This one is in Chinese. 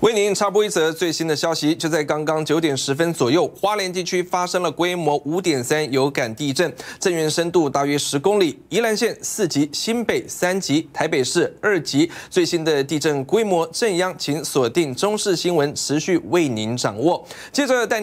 为您插播一则最新的消息，就在刚刚九点十分左右，花莲地区发生了规模五点三有感地震，震源深度大约十公里。宜兰县四级，新北三级，台北市二级。最新的地震规模正央，请锁定中视新闻，持续为您掌握。接着带您。